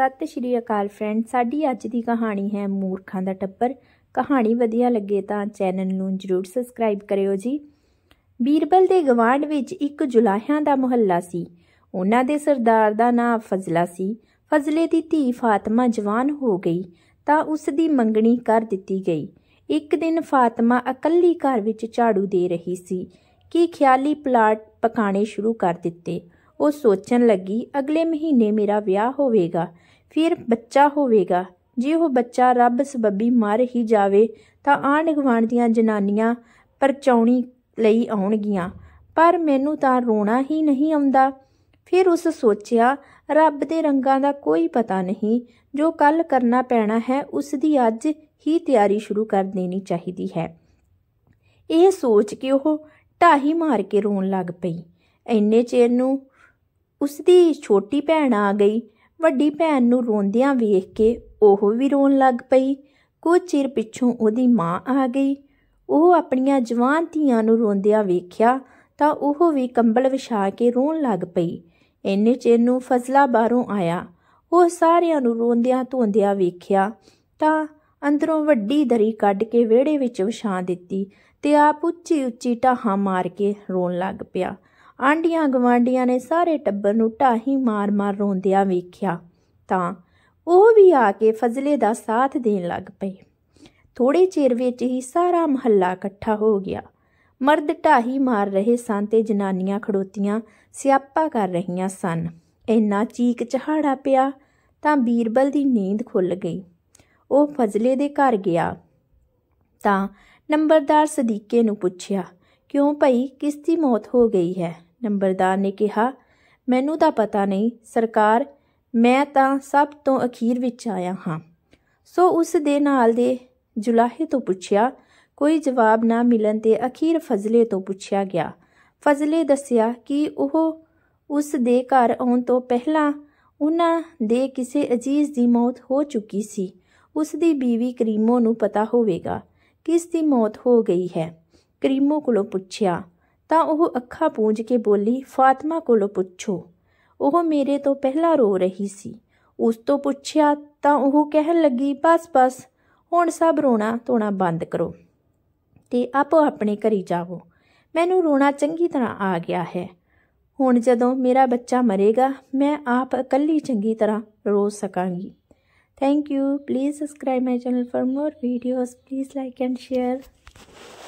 ਸਤਿ ਸ਼੍ਰੀ ਅਕਾਲ ਫਰੈਂਡ ਸਾਡੀ ਅੱਜ ਦੀ ਕਹਾਣੀ ਹੈ ਮੂਰਖਾਂ ਦਾ ਟੱਬਰ ਕਹਾਣੀ ਵਧੀਆ ਲੱਗੇ ਤਾਂ ਚੈਨਲ ਨੂੰ ਜਰੂਰ ਸਬਸਕ੍ਰਾਈਬ ਕਰਿਓ ਜੀ ਬੀਰਬਲ ਦੇ ਗਵਾਂਡ ਵਿੱਚ ਇੱਕ ਜੁਲਾਹਿਆਂ ਦਾ ਮੁਹੱਲਾ ਸੀ ਉਹਨਾਂ ਦੇ ਸਰਦਾਰ ਦਾ ਨਾਂ ਫਜ਼ਲਾ ਸੀ ਫਜ਼ਲੇ ਦੀ ਧੀ ਫਾਤਿਮਾ ਜਵਾਨ ਹੋ ਗਈ ਤਾਂ ਉਸ ਦੀ ਮੰਗਣੀ ਕਰ ਦਿੱਤੀ ਗਈ ਇੱਕ ਦਿਨ ਫਾਤਿਮਾ ਇਕੱਲੀ ਘਰ ਵਿੱਚ ਝਾੜੂ ਦੇ ਰਹੀ ਸੀ ਕਿ ਖਿਆਲੀ ਪਲਾਟ ਪਕਾਣੇ ਸ਼ੁਰੂ ਕਰ ਦਿੱਤੇ ਉਹ ਸੋਚਣ ਲੱਗੀ ਅਗਲੇ ਮਹੀਨੇ ਮੇਰਾ ਵਿਆਹ ਹੋਵੇਗਾ ਫਿਰ ਬੱਚਾ ਹੋਵੇਗਾ ਜੇ ਉਹ ਬੱਚਾ ਰੱਬ ਸਬੱਬੀ ਮਰ ਹੀ ਜਾਵੇ ਤਾਂ ਆਂਢ ਗੁਆਂਢ ਦੀਆਂ ਜਨਾਨੀਆਂ ਪਰਚਾਉਣੀ ਲਈ ਆਉਣਗੀਆਂ ਪਰ ਮੈਨੂੰ ਤਾਂ ਰੋਣਾ ਹੀ ਨਹੀਂ ਆਉਂਦਾ ਫਿਰ ਉਸ ਸੋਚਿਆ ਰੱਬ ਦੇ ਰੰਗਾਂ ਦਾ ਕੋਈ ਪਤਾ ਨਹੀਂ ਜੋ ਕੱਲ ਕਰਨਾ ਪੈਣਾ ਹੈ ਉਸ ਦੀ ਅੱਜ ਹੀ ਤਿਆਰੀ ਸ਼ੁਰੂ ਕਰ ਦੇਣੀ ਚਾਹੀਦੀ ਹੈ ਇਹ ਸੋਚ ਕੇ ਉਹ ਢਾਹੀ ਮਾਰ ਕੇ ਰੋਣ ਲੱਗ ਪਈ ਇੰਨੇ ਚਿਰ ਨੂੰ ਉਸ ਦੀ ਛੋਟੀ ਭੈਣ ਆ ਗਈ ਵੱਡੀ ਭੈਣ ਨੂੰ ਰੋਂਦਿਆਂ ਵੇਖ ਕੇ ਉਹ ਵੀ ਰੋਣ ਲੱਗ ਪਈ ਕੁਝ ਚਿਰ ਪਿੱਛੋਂ ਉਹਦੀ ਮਾਂ ਆ ਗਈ ਉਹ ਆਪਣੀਆਂ ਜਵਾਨ ਧੀਆਂ ਨੂੰ ਰੋਂਦਿਆਂ ਵੇਖਿਆ ਤਾਂ ਉਹ ਵੀ ਕੰਬਲ ਵਿਛਾ ਕੇ ਰੋਣ ਲੱਗ ਪਈ ਇੰਨੇ ਚਿਰ ਨੂੰ ਫਜ਼ਲਾ ਬਾਹਰੋਂ ਆਇਆ ਉਹ ਸਾਰਿਆਂ ਨੂੰ ਰੋਂਦਿਆਂ ਧੋਂਦਿਆਂ ਵੇਖਿਆ ਤਾਂ ਅੰਦਰੋਂ ਵੱਡੀ ਦਰੀ ਕੱਢ ਕੇ ਵਿਹੜੇ ਵਿੱਚ ਵਿਛਾ ਦਿੱਤੀ ਤੇ ਆਪ ਉੱਚੀ ਉੱਚੀ ਟਾਹਾਂ ਮਾਰ ਕੇ ਰੋਣ ਲੱਗ ਪਿਆ ਆਂਡੀਆਂ ਗਵਾਂਡੀਆਂ ਨੇ ਸਾਰੇ ਟੱਬਰ ਨੂੰ ਢਾਹੀ ਮਾਰ-ਮਾਰ ਰੋਂਦਿਆਂ ਵੇਖਿਆ ਤਾਂ ਉਹ ਵੀ ਆ ਕੇ ਫਜ਼ਲੇ ਦਾ ਸਾਥ ਦੇਣ ਲੱਗ ਪਏ ਥੋੜੇ ਚਿਰ ਵਿੱਚ ਹੀ ਸਾਰਾ ਮਹੱਲਾ ਇਕੱਠਾ ਹੋ ਗਿਆ ਮਰਦ ਢਾਹੀ ਮਾਰ ਰਹੇ ਸਨ ਤੇ ਜਨਾਨੀਆਂ ਖੜੋਤੀਆਂ ਸਿਆਪਾ ਕਰ ਰਹੀਆਂ ਸਨ ਇੰਨਾ ਚੀਕ ਚਹਾੜਾ ਪਿਆ ਤਾਂ ਬੀਰਬਲ ਦੀ ਨੀਂਦ ਖੁੱਲ ਗਈ ਉਹ ਫਜ਼ਲੇ ਦੇ ਘਰ ਗਿਆ ਤਾਂ ਨੰਬਰਦਾਰ ਸਦੀਕੇ ਨੂੰ ਪੁੱਛਿਆ ਕਿਉਂ ਭਈ ਕਿਸ ਦੀ ਮੌਤ ਹੋ ਗਈ ਹੈ ਨੰਬਰਦਾਰ ਨੇ ਕਿਹਾ ਮੈਨੂੰ ਤਾਂ ਪਤਾ ਨਹੀਂ ਸਰਕਾਰ ਮੈਂ ਤਾਂ ਸਭ ਤੋਂ ਅਖੀਰ ਵਿੱਚ ਆਇਆ ਹਾਂ ਸੋ ਉਸ ਦੇ ਨਾਲ ਦੇ ਜੁਲਾਹੇ ਤੋਂ ਪੁੱਛਿਆ ਕੋਈ ਜਵਾਬ ਨਾ ਮਿਲਣ ਤੇ ਅਖੀਰ ਫਜ਼ਲੇ ਤੋਂ ਪੁੱਛਿਆ ਗਿਆ ਫਜ਼ਲੇ ਦੱਸਿਆ ਕਿ ਉਹ ਉਸ ਦੇ ਘਰ ਆਉਣ ਤੋਂ ਪਹਿਲਾਂ ਉਹਨਾਂ ਦੇ ਕਿਸੇ ਅਜੀਜ਼ ਦੀ ਮੌਤ ਹੋ ਚੁੱਕੀ ਸੀ ਉਸ ਦੀ ਬੀਵੀ ਕਰੀਮੋ ਨੂੰ ਪਤਾ ਹੋਵੇਗਾ ਕਿਸ ਦੀ ਮੌਤ ਹੋ ਗਈ ਹੈ ਕਰੀਮੋ ਕੋਲੋਂ ਪੁੱਛਿਆ ਤਾਂ ਉਹ ਅੱਖਾਂ ਪੂੰਝ ਕੇ ਬੋਲੀ ਫਾਤਿਮਾ ਕੋਲੋਂ ਪੁੱਛੋ ਉਹ ਮੇਰੇ ਤੋਂ ਪਹਿਲਾਂ ਰੋ ਰਹੀ ਸੀ ਉਸ ਤੋਂ ਪੁੱਛਿਆ ਤਾਂ ਉਹ ਕਹਿਣ ਲੱਗੀ ਬਸ ਬਸ ਹੁਣ ਸਭ ਰੋਣਾ ਤੋਣਾ ਬੰਦ ਕਰੋ ਤੇ ਆਪੋ ਆਪਣੇ ਘਰੀ ਜਾਵੋ ਮੈਨੂੰ ਰੋਣਾ ਚੰਗੀ ਤਰ੍ਹਾਂ ਆ ਗਿਆ ਹੈ ਹੁਣ ਜਦੋਂ ਮੇਰਾ ਬੱਚਾ ਮਰੇਗਾ ਮੈਂ ਆਪ ਇਕੱਲੀ ਚੰਗੀ ਤਰ੍ਹਾਂ ਰੋ ਸਕਾਂਗੀ thank you please subscribe my channel for more videos please like and share